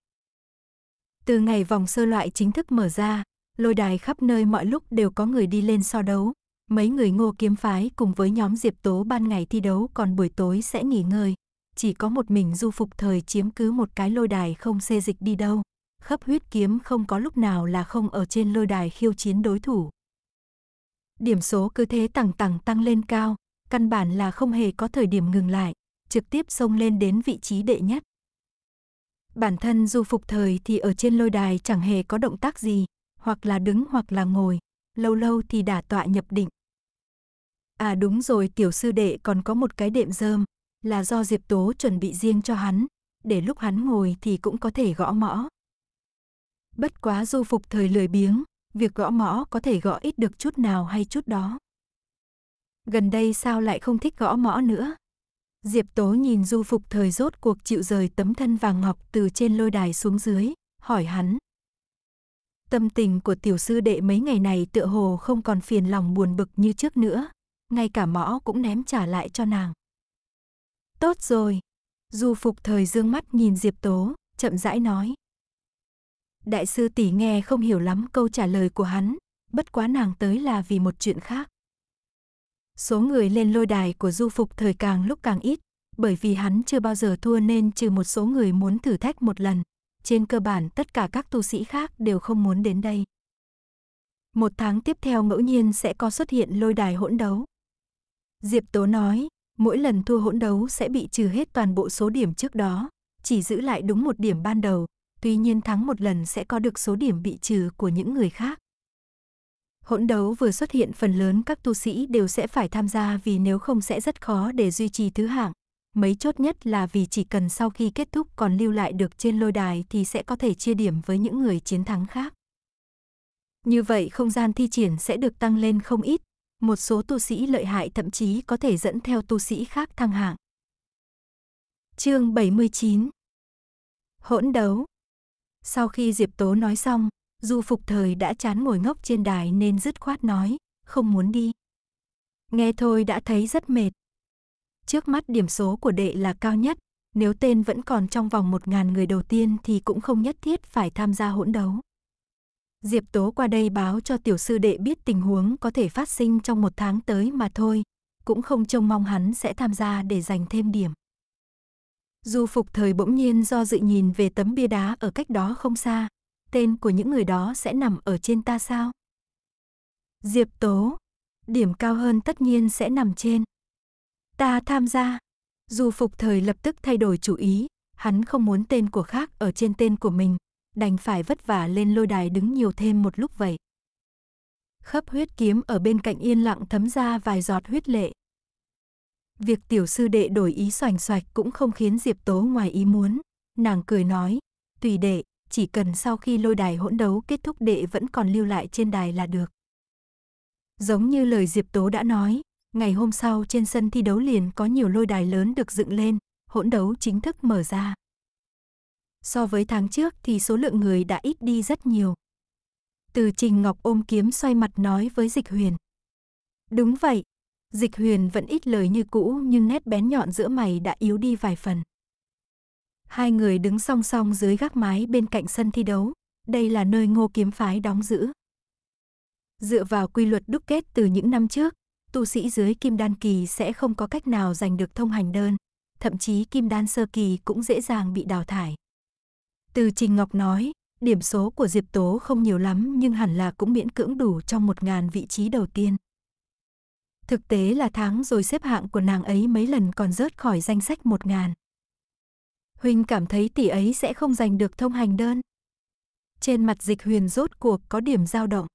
[SPEAKER 1] Từ ngày vòng sơ loại chính thức mở ra, lôi đài khắp nơi mọi lúc đều có người đi lên so đấu, Mấy người ngô kiếm phái cùng với nhóm Diệp Tố ban ngày thi đấu còn buổi tối sẽ nghỉ ngơi. Chỉ có một mình du phục thời chiếm cứ một cái lôi đài không xê dịch đi đâu. Khắp huyết kiếm không có lúc nào là không ở trên lôi đài khiêu chiến đối thủ. Điểm số cứ thế tăng tăng tăng lên cao, căn bản là không hề có thời điểm ngừng lại, trực tiếp xông lên đến vị trí đệ nhất. Bản thân du phục thời thì ở trên lôi đài chẳng hề có động tác gì, hoặc là đứng hoặc là ngồi, lâu lâu thì đả tọa nhập định. À đúng rồi tiểu sư đệ còn có một cái đệm dơm là do Diệp Tố chuẩn bị riêng cho hắn, để lúc hắn ngồi thì cũng có thể gõ mõ. Bất quá du phục thời lười biếng, việc gõ mõ có thể gõ ít được chút nào hay chút đó. Gần đây sao lại không thích gõ mõ nữa? Diệp Tố nhìn du phục thời rốt cuộc chịu rời tấm thân vàng ngọc từ trên lôi đài xuống dưới, hỏi hắn, Tâm tình của tiểu sư đệ mấy ngày này tựa hồ không còn phiền lòng buồn bực như trước nữa. Ngay cả mõ cũng ném trả lại cho nàng. Tốt rồi. Du phục thời dương mắt nhìn Diệp Tố, chậm rãi nói. Đại sư tỷ nghe không hiểu lắm câu trả lời của hắn, bất quá nàng tới là vì một chuyện khác. Số người lên lôi đài của du phục thời càng lúc càng ít, bởi vì hắn chưa bao giờ thua nên trừ một số người muốn thử thách một lần, trên cơ bản tất cả các tu sĩ khác đều không muốn đến đây. Một tháng tiếp theo ngẫu nhiên sẽ có xuất hiện lôi đài hỗn đấu. Diệp Tố nói, mỗi lần thua hỗn đấu sẽ bị trừ hết toàn bộ số điểm trước đó, chỉ giữ lại đúng một điểm ban đầu, tuy nhiên thắng một lần sẽ có được số điểm bị trừ của những người khác. Hỗn đấu vừa xuất hiện phần lớn các tu sĩ đều sẽ phải tham gia vì nếu không sẽ rất khó để duy trì thứ hạng, mấy chốt nhất là vì chỉ cần sau khi kết thúc còn lưu lại được trên lôi đài thì sẽ có thể chia điểm với những người chiến thắng khác. Như vậy không gian thi triển sẽ được tăng lên không ít, một số tu sĩ lợi hại thậm chí có thể dẫn theo tu sĩ khác thăng hạng. Chương 79 Hỗn đấu Sau khi Diệp Tố nói xong, Du Phục Thời đã chán ngồi ngốc trên đài nên dứt khoát nói, không muốn đi. Nghe thôi đã thấy rất mệt, Trước mắt điểm số của đệ là cao nhất, nếu tên vẫn còn trong vòng 1.000 người đầu tiên thì cũng không nhất thiết phải tham gia hỗn đấu. Diệp Tố qua đây báo cho tiểu sư đệ biết tình huống có thể phát sinh trong một tháng tới mà thôi, cũng không trông mong hắn sẽ tham gia để giành thêm điểm. dù phục thời bỗng nhiên do dự nhìn về tấm bia đá ở cách đó không xa, tên của những người đó sẽ nằm ở trên ta sao? Diệp Tố, điểm cao hơn tất nhiên sẽ nằm trên. Ta tham gia. Dù phục thời lập tức thay đổi chủ ý, hắn không muốn tên của khác ở trên tên của mình, đành phải vất vả lên lôi đài đứng nhiều thêm một lúc vậy. Khắp huyết kiếm ở bên cạnh yên lặng thấm ra vài giọt huyết lệ. Việc tiểu sư đệ đổi ý xoành xoạch cũng không khiến Diệp Tố ngoài ý muốn. Nàng cười nói, tùy đệ, chỉ cần sau khi lôi đài hỗn đấu kết thúc đệ vẫn còn lưu lại trên đài là được. Giống như lời Diệp Tố đã nói, Ngày hôm sau trên sân thi đấu liền có nhiều lôi đài lớn được dựng lên, hỗn đấu chính thức mở ra. So với tháng trước thì số lượng người đã ít đi rất nhiều. Từ Trình Ngọc ôm kiếm xoay mặt nói với Dịch Huyền. Đúng vậy, Dịch Huyền vẫn ít lời như cũ nhưng nét bén nhọn giữa mày đã yếu đi vài phần. Hai người đứng song song dưới gác mái bên cạnh sân thi đấu, đây là nơi ngô kiếm phái đóng giữ. Dựa vào quy luật đúc kết từ những năm trước, tu sĩ dưới kim đan kỳ sẽ không có cách nào giành được thông hành đơn, thậm chí kim đan sơ kỳ cũng dễ dàng bị đào thải. Từ Trình Ngọc nói, điểm số của Diệp Tố không nhiều lắm nhưng hẳn là cũng miễn cưỡng đủ trong một ngàn vị trí đầu tiên. Thực tế là tháng rồi xếp hạng của nàng ấy mấy lần còn rớt khỏi danh sách một ngàn. Huynh cảm thấy tỷ ấy sẽ không giành được thông hành đơn. Trên mặt dịch huyền rốt cuộc có điểm dao động.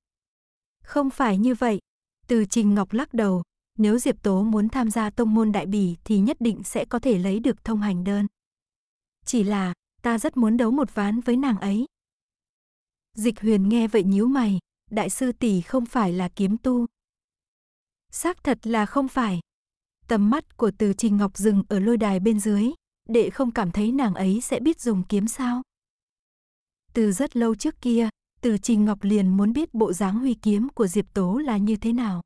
[SPEAKER 1] Không phải như vậy, từ Trình Ngọc lắc đầu, nếu Diệp Tố muốn tham gia tông môn đại bỉ thì nhất định sẽ có thể lấy được thông hành đơn. Chỉ là, ta rất muốn đấu một ván với nàng ấy. Dịch huyền nghe vậy nhíu mày, đại sư tỷ không phải là kiếm tu. Xác thật là không phải. Tầm mắt của từ Trình Ngọc dừng ở lôi đài bên dưới, đệ không cảm thấy nàng ấy sẽ biết dùng kiếm sao. Từ rất lâu trước kia, từ Trình Ngọc liền muốn biết bộ dáng huy kiếm của Diệp Tố là như thế nào.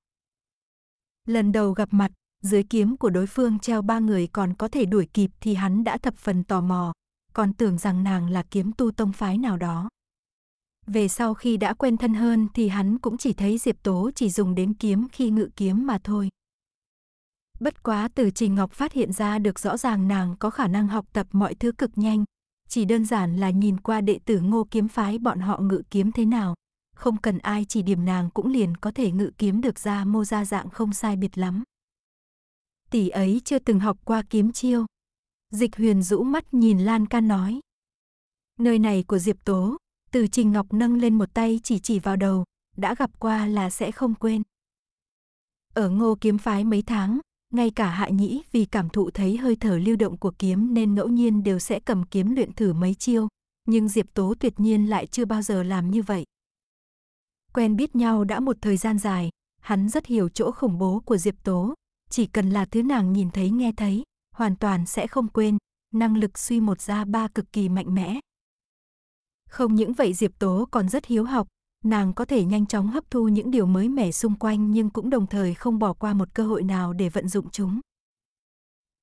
[SPEAKER 1] Lần đầu gặp mặt, dưới kiếm của đối phương treo ba người còn có thể đuổi kịp thì hắn đã thập phần tò mò, còn tưởng rằng nàng là kiếm tu tông phái nào đó. Về sau khi đã quen thân hơn thì hắn cũng chỉ thấy Diệp Tố chỉ dùng đến kiếm khi ngự kiếm mà thôi. Bất quá từ Trình Ngọc phát hiện ra được rõ ràng nàng có khả năng học tập mọi thứ cực nhanh, chỉ đơn giản là nhìn qua đệ tử ngô kiếm phái bọn họ ngự kiếm thế nào. Không cần ai chỉ điểm nàng cũng liền có thể ngự kiếm được ra mô ra dạng không sai biệt lắm. Tỷ ấy chưa từng học qua kiếm chiêu. Dịch huyền rũ mắt nhìn Lan Can nói. Nơi này của Diệp Tố, từ Trình Ngọc nâng lên một tay chỉ chỉ vào đầu, đã gặp qua là sẽ không quên. Ở ngô kiếm phái mấy tháng, ngay cả hạ nhĩ vì cảm thụ thấy hơi thở lưu động của kiếm nên ngẫu nhiên đều sẽ cầm kiếm luyện thử mấy chiêu, nhưng Diệp Tố tuyệt nhiên lại chưa bao giờ làm như vậy. Quen biết nhau đã một thời gian dài, hắn rất hiểu chỗ khủng bố của Diệp Tố, chỉ cần là thứ nàng nhìn thấy nghe thấy, hoàn toàn sẽ không quên, năng lực suy một ra ba cực kỳ mạnh mẽ. Không những vậy Diệp Tố còn rất hiếu học, nàng có thể nhanh chóng hấp thu những điều mới mẻ xung quanh nhưng cũng đồng thời không bỏ qua một cơ hội nào để vận dụng chúng.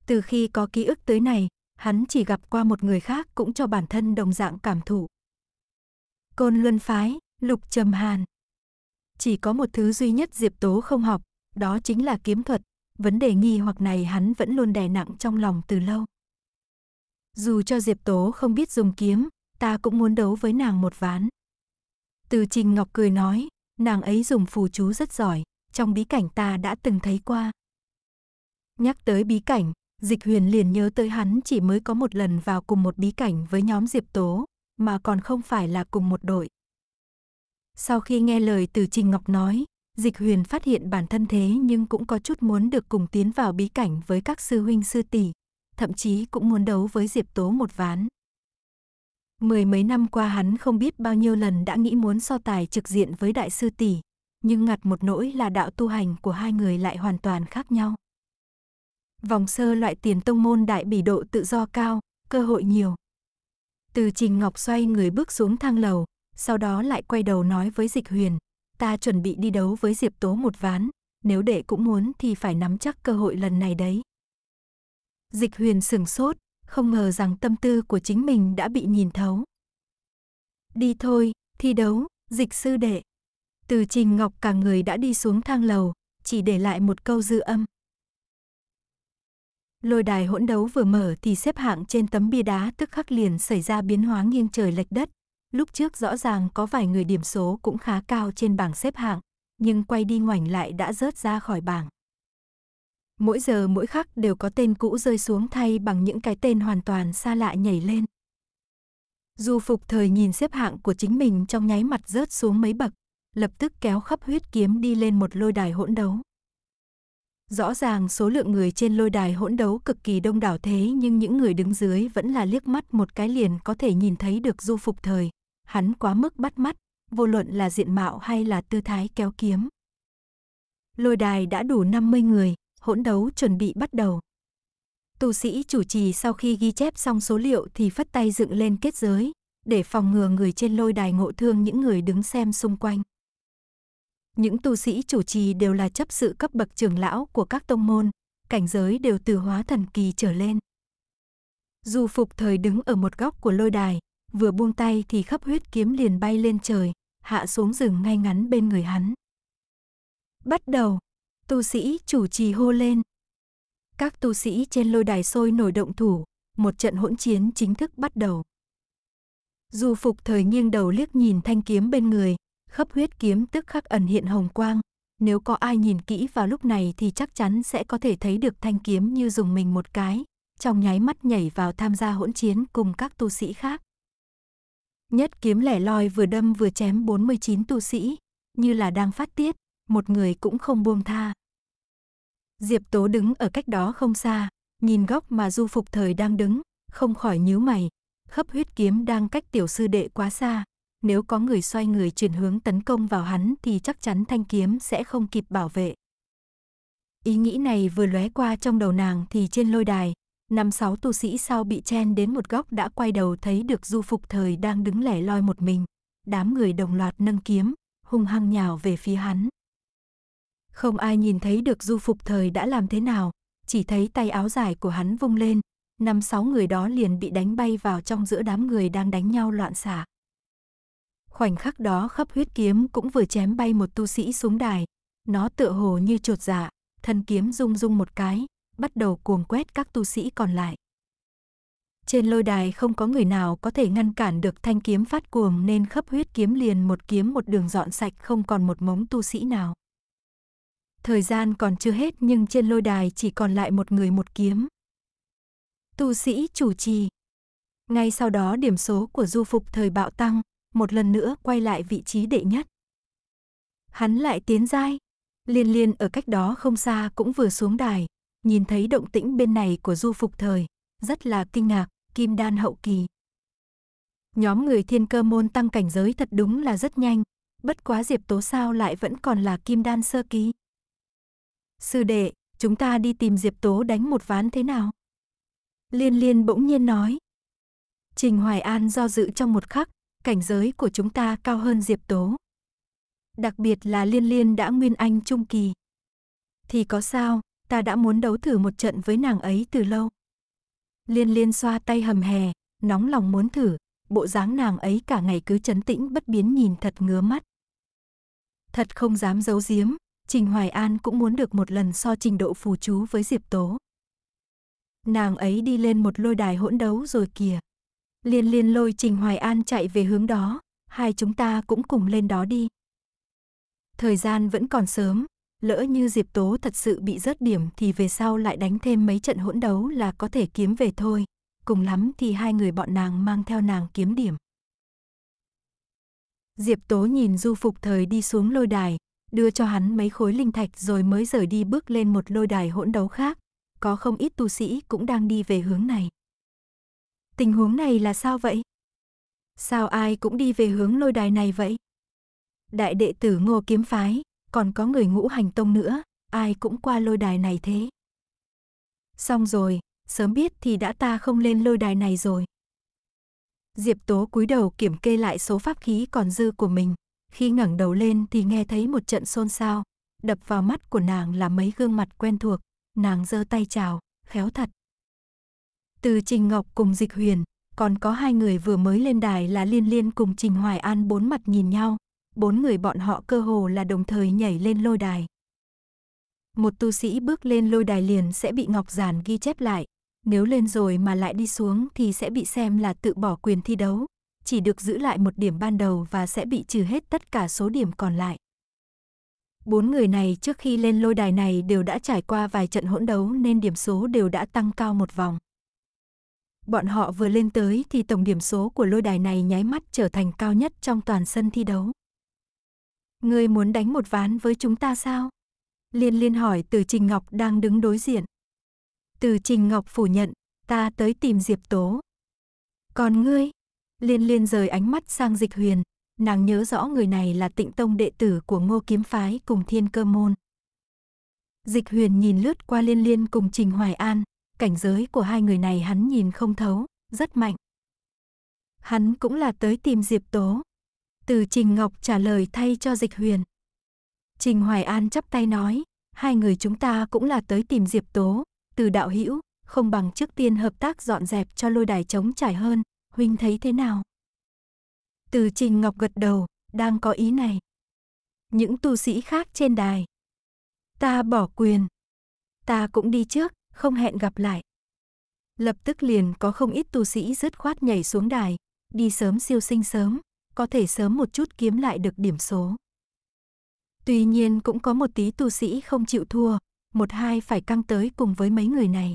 [SPEAKER 1] Từ khi có ký ức tới này, hắn chỉ gặp qua một người khác cũng cho bản thân đồng dạng cảm thụ. Côn Luân Phái, Lục Trầm Hàn Chỉ có một thứ duy nhất Diệp Tố không học, đó chính là kiếm thuật. Vấn đề nghi hoặc này hắn vẫn luôn đè nặng trong lòng từ lâu. Dù cho Diệp Tố không biết dùng kiếm, ta cũng muốn đấu với nàng một ván. Từ Trình Ngọc cười nói, nàng ấy dùng phù chú rất giỏi, trong bí cảnh ta đã từng thấy qua. Nhắc tới bí cảnh, Dịch Huyền liền nhớ tới hắn chỉ mới có một lần vào cùng một bí cảnh với nhóm Diệp Tố, mà còn không phải là cùng một đội. Sau khi nghe lời từ Trình Ngọc nói, Dịch Huyền phát hiện bản thân thế nhưng cũng có chút muốn được cùng tiến vào bí cảnh với các sư huynh sư tỷ, thậm chí cũng muốn đấu với Diệp Tố một ván. Mười mấy năm qua hắn không biết bao nhiêu lần đã nghĩ muốn so tài trực diện với đại sư tỷ, nhưng ngặt một nỗi là đạo tu hành của hai người lại hoàn toàn khác nhau. Vòng sơ loại tiền tông môn đại bỉ độ tự do cao, cơ hội nhiều. Từ Trình Ngọc xoay người bước xuống thang lầu, sau đó lại quay đầu nói với Dịch Huyền, ta chuẩn bị đi đấu với Diệp Tố một ván, nếu đệ cũng muốn thì phải nắm chắc cơ hội lần này đấy. Dịch Huyền sửng sốt, không ngờ rằng tâm tư của chính mình đã bị nhìn thấu. Đi thôi, thi đấu, dịch sư đệ. Từ Trình Ngọc cả người đã đi xuống thang lầu, chỉ để lại một câu dư âm. Lôi đài hỗn đấu vừa mở thì xếp hạng trên tấm bia đá tức khắc liền xảy ra biến hóa nghiêng trời lệch đất. Lúc trước rõ ràng có vài người điểm số cũng khá cao trên bảng xếp hạng, nhưng quay đi ngoảnh lại đã rớt ra khỏi bảng. Mỗi giờ mỗi khắc đều có tên cũ rơi xuống thay bằng những cái tên hoàn toàn xa lạ nhảy lên. Du phục thời nhìn xếp hạng của chính mình trong nháy mặt rớt xuống mấy bậc, lập tức kéo khắp huyết kiếm đi lên một lôi đài hỗn đấu. Rõ ràng số lượng người trên lôi đài hỗn đấu cực kỳ đông đảo thế nhưng những người đứng dưới vẫn là liếc mắt một cái liền có thể nhìn thấy được du phục thời. Hắn quá mức bắt mắt, vô luận là diện mạo hay là tư thái kéo kiếm. Lôi đài đã đủ 50 người, hỗn đấu chuẩn bị bắt đầu. Tu sĩ chủ trì sau khi ghi chép xong số liệu thì phất tay dựng lên kết giới, để phòng ngừa người trên lôi đài ngộ thương những người đứng xem xung quanh. Những tu sĩ chủ trì đều là chấp sự cấp bậc trưởng lão của các tông môn, cảnh giới đều từ hóa thần kỳ trở lên. Du phục thời đứng ở một góc của lôi đài, vừa buông tay thì khắp huyết kiếm liền bay lên trời, hạ xuống rừng ngay ngắn bên người hắn. Bắt đầu! Tu sĩ chủ trì hô lên. Các tu sĩ trên lôi đài sôi nổi động thủ, một trận hỗn chiến chính thức bắt đầu. dù phục thời nghiêng đầu liếc nhìn thanh kiếm bên người, khắp huyết kiếm tức khắc ẩn hiện hồng quang. Nếu có ai nhìn kỹ vào lúc này thì chắc chắn sẽ có thể thấy được thanh kiếm như dùng mình một cái, trong nháy mắt nhảy vào tham gia hỗn chiến cùng các tu sĩ khác. Nhất kiếm lẻ loi vừa đâm vừa chém 49 tu sĩ, như là đang phát tiết, một người cũng không buông tha. Diệp Tố đứng ở cách đó không xa, nhìn góc mà du phục thời đang đứng, không khỏi nhíu mày. Hấp huyết kiếm đang cách tiểu sư đệ quá xa, nếu có người xoay người chuyển hướng tấn công vào hắn thì chắc chắn thanh kiếm sẽ không kịp bảo vệ. Ý nghĩ này vừa lóe qua trong đầu nàng thì trên lôi đài, năm sáu tu sĩ sau bị chen đến một góc đã quay đầu thấy được du phục thời đang đứng lẻ loi một mình. Đám người đồng loạt nâng kiếm, hung hăng nhào về phía hắn. Không ai nhìn thấy được du phục thời đã làm thế nào, chỉ thấy tay áo dài của hắn vung lên, năm sáu người đó liền bị đánh bay vào trong giữa đám người đang đánh nhau loạn xạ Khoảnh khắc đó khắp huyết kiếm cũng vừa chém bay một tu sĩ xuống đài, nó tựa hồ như trột dạ, thân kiếm rung rung một cái, bắt đầu cuồng quét các tu sĩ còn lại. Trên lôi đài không có người nào có thể ngăn cản được thanh kiếm phát cuồng nên khắp huyết kiếm liền một kiếm một đường dọn sạch không còn một mống tu sĩ nào thời gian còn chưa hết nhưng trên lôi đài chỉ còn lại một người một kiếm. Tu sĩ chủ trì. Ngay sau đó điểm số của du phục thời bạo tăng, một lần nữa quay lại vị trí đệ nhất. Hắn lại tiến giai. Liên liên ở cách đó không xa cũng vừa xuống đài, nhìn thấy động tĩnh bên này của du phục thời, rất là kinh ngạc, kim đan hậu kỳ. Nhóm người thiên cơ môn tăng cảnh giới thật đúng là rất nhanh, bất quá Diệp Tố sao lại vẫn còn là kim đan sơ kỳ. Sư đệ, chúng ta đi tìm Diệp Tố đánh một ván thế nào? Liên liên bỗng nhiên nói. Trình Hoài An do dự trong một khắc, cảnh giới của chúng ta cao hơn Diệp Tố. Đặc biệt là liên liên đã nguyên anh trung kỳ. Thì có sao, ta đã muốn đấu thử một trận với nàng ấy từ lâu. Liên liên xoa tay hầm hè, nóng lòng muốn thử, bộ dáng nàng ấy cả ngày cứ chấn tĩnh bất biến nhìn thật ngứa mắt. Thật không dám giấu giếm, Trình Hoài An cũng muốn được một lần so trình độ phù chú với Diệp Tố. Nàng ấy đi lên một lôi đài hỗn đấu rồi kìa. Liên liên lôi Trình Hoài An chạy về hướng đó, hai chúng ta cũng cùng lên đó đi. Thời gian vẫn còn sớm, lỡ như Diệp Tố thật sự bị rớt điểm thì về sau lại đánh thêm mấy trận hỗn đấu là có thể kiếm về thôi. Cùng lắm thì hai người bọn nàng mang theo nàng kiếm điểm. Diệp Tố nhìn du phục thời đi xuống lôi đài, đưa cho hắn mấy khối linh thạch rồi mới rời đi bước lên một lôi đài hỗn đấu khác. Có không ít tu sĩ cũng đang đi về hướng này. Tình huống này là sao vậy? Sao ai cũng đi về hướng lôi đài này vậy? Đại đệ tử ngô kiếm phái, còn có người ngũ hành tông nữa, ai cũng qua lôi đài này thế. Xong rồi, sớm biết thì đã ta không lên lôi đài này rồi. Diệp Tố cúi đầu kiểm kê lại số pháp khí còn dư của mình, khi ngẩng đầu lên thì nghe thấy một trận xôn xao, đập vào mắt của nàng là mấy gương mặt quen thuộc, nàng giơ tay chào, khéo thật. Từ Trình Ngọc cùng Dịch Huyền, còn có hai người vừa mới lên đài là Liên Liên cùng Trình Hoài An bốn mặt nhìn nhau, bốn người bọn họ cơ hồ là đồng thời nhảy lên lôi đài. Một tu sĩ bước lên lôi đài liền sẽ bị Ngọc Giản ghi chép lại, nếu lên rồi mà lại đi xuống thì sẽ bị xem là tự bỏ quyền thi đấu, chỉ được giữ lại một điểm ban đầu và sẽ bị trừ hết tất cả số điểm còn lại. Bốn người này trước khi lên lôi đài này đều đã trải qua vài trận hỗn đấu nên điểm số đều đã tăng cao một vòng. Bọn họ vừa lên tới thì tổng điểm số của lôi đài này nháy mắt trở thành cao nhất trong toàn sân thi đấu. Ngươi muốn đánh một ván với chúng ta sao? Liên liên hỏi từ Trình Ngọc đang đứng đối diện. Từ Trình Ngọc phủ nhận, ta tới tìm Diệp Tố. Còn ngươi? Liên liên rời ánh mắt sang dịch huyền, nàng nhớ rõ người này là tịnh tông đệ tử của ngô kiếm phái cùng thiên cơ môn. Dịch huyền nhìn lướt qua liên liên cùng Trình Hoài An, cảnh giới của hai người này hắn nhìn không thấu, rất mạnh. Hắn cũng là tới tìm Diệp Tố. Từ Trình Ngọc trả lời thay cho Dịch Huyền. Trình Hoài An chắp tay nói, hai người chúng ta cũng là tới tìm Diệp Tố, từ đạo hữu, không bằng trước tiên hợp tác dọn dẹp cho lôi đài chống trải hơn, huynh thấy thế nào? Từ Trình Ngọc gật đầu, đang có ý này. Những tu sĩ khác trên đài. Ta bỏ quyền. Ta cũng đi trước, không hẹn gặp lại. Lập tức liền có không ít tu sĩ dứt khoát nhảy xuống đài, đi sớm siêu sinh sớm, có thể sớm một chút kiếm lại được điểm số. Tuy nhiên cũng có một tí tu sĩ không chịu thua, một hai phải căng tới cùng với mấy người này.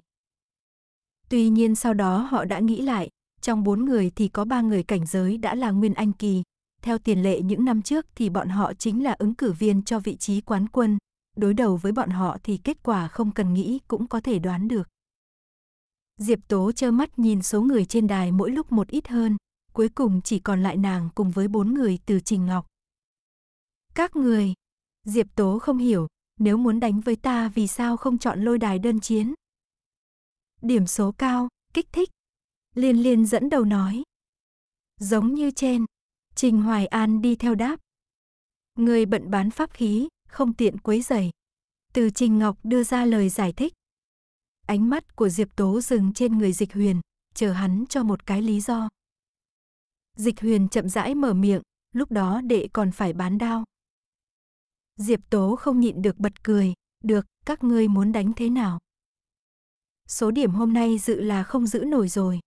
[SPEAKER 1] Tuy nhiên sau đó họ đã nghĩ lại, trong bốn người thì có ba người cảnh giới đã là Nguyên Anh Kỳ. Theo tiền lệ những năm trước thì bọn họ chính là ứng cử viên cho vị trí quán quân. Đối đầu với bọn họ thì kết quả không cần nghĩ cũng có thể đoán được. Diệp Tố trơ mắt nhìn số người trên đài mỗi lúc một ít hơn, cuối cùng chỉ còn lại nàng cùng với bốn người từ Trình Ngọc. Các người, Diệp Tố không hiểu, nếu muốn đánh với ta vì sao không chọn lôi đài đơn chiến. Điểm số cao, kích thích, Liên liên dẫn đầu nói. Giống như trên, Trình Hoài An đi theo đáp. Người bận bán pháp khí, không tiện quấy rầy. Từ Trình Ngọc đưa ra lời giải thích. Ánh mắt của Diệp Tố dừng trên người Dịch Huyền, chờ hắn cho một cái lý do. Dịch Huyền chậm rãi mở miệng, lúc đó đệ còn phải bán đao. Diệp Tố không nhịn được bật cười, được, các ngươi muốn đánh thế nào? Số điểm hôm nay dự là không giữ nổi rồi.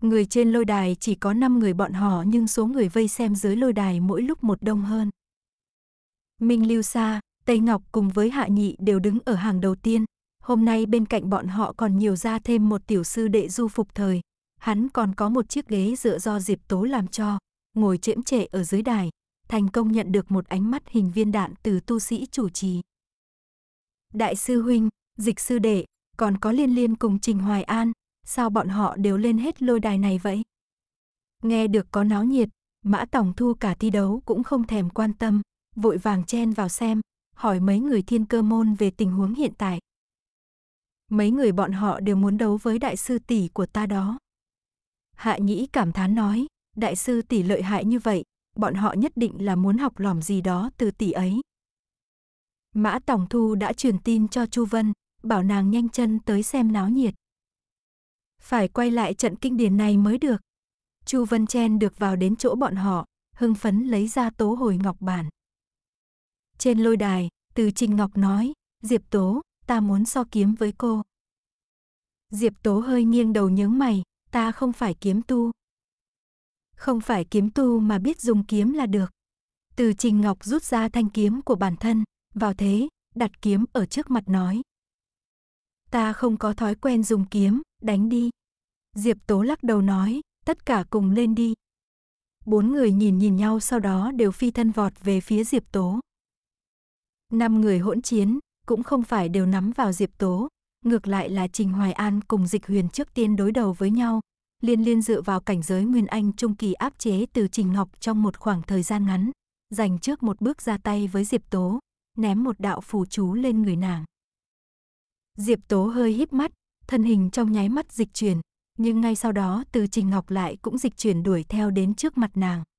[SPEAKER 1] Người trên lôi đài chỉ có 5 người bọn họ nhưng số người vây xem dưới lôi đài mỗi lúc một đông hơn. Minh Lưu Sa, Tây Ngọc cùng với Hạ Nhị đều đứng ở hàng đầu tiên. Hôm nay bên cạnh bọn họ còn nhiều ra thêm một tiểu sư đệ du phục thời. Hắn còn có một chiếc ghế dựa do Diệp Tố làm cho, ngồi chễm trệ ở dưới đài, thành công nhận được một ánh mắt hình viên đạn từ tu sĩ chủ trì. Đại sư huynh, dịch sư đệ, còn có liên liên cùng Trình Hoài An, sao bọn họ đều lên hết lôi đài này vậy? Nghe được có náo nhiệt, Mã Tổng Thu cả thi đấu cũng không thèm quan tâm, vội vàng chen vào xem, hỏi mấy người thiên cơ môn về tình huống hiện tại. Mấy người bọn họ đều muốn đấu với đại sư tỷ của ta đó. Hạ Nhĩ cảm thán nói, đại sư tỷ lợi hại như vậy, bọn họ nhất định là muốn học lỏm gì đó từ tỷ ấy. Mã Tổng Thu đã truyền tin cho Chu Vân, bảo nàng nhanh chân tới xem náo nhiệt. Phải quay lại trận kinh điển này mới được. Chu Vân Chen được vào đến chỗ bọn họ, hưng phấn lấy ra tố hồi ngọc bản. Trên lôi đài, từ Trình Ngọc nói, Diệp Tố, ta muốn so kiếm với cô. Diệp Tố hơi nghiêng đầu nhướng mày, ta không phải kiếm tu. Không phải kiếm tu mà biết dùng kiếm là được. Từ Trình Ngọc rút ra thanh kiếm của bản thân, vào thế, đặt kiếm ở trước mặt nói. Ta không có thói quen dùng kiếm, đánh đi. Diệp Tố lắc đầu nói, tất cả cùng lên đi. Bốn người nhìn nhìn nhau sau đó đều phi thân vọt về phía Diệp Tố. Năm người hỗn chiến, cũng không phải đều nắm vào Diệp Tố, ngược lại là Trình Hoài An cùng Dịch Huyền trước tiên đối đầu với nhau, liên liên dựa vào cảnh giới Nguyên Anh trung kỳ áp chế từ Trình Ngọc trong một khoảng thời gian ngắn, giành trước một bước ra tay với Diệp Tố, ném một đạo phù chú lên người nàng. Diệp Tố hơi híp mắt, thân hình trong nháy mắt dịch chuyển, nhưng ngay sau đó Từ Trình Ngọc lại cũng dịch chuyển đuổi theo đến trước mặt nàng.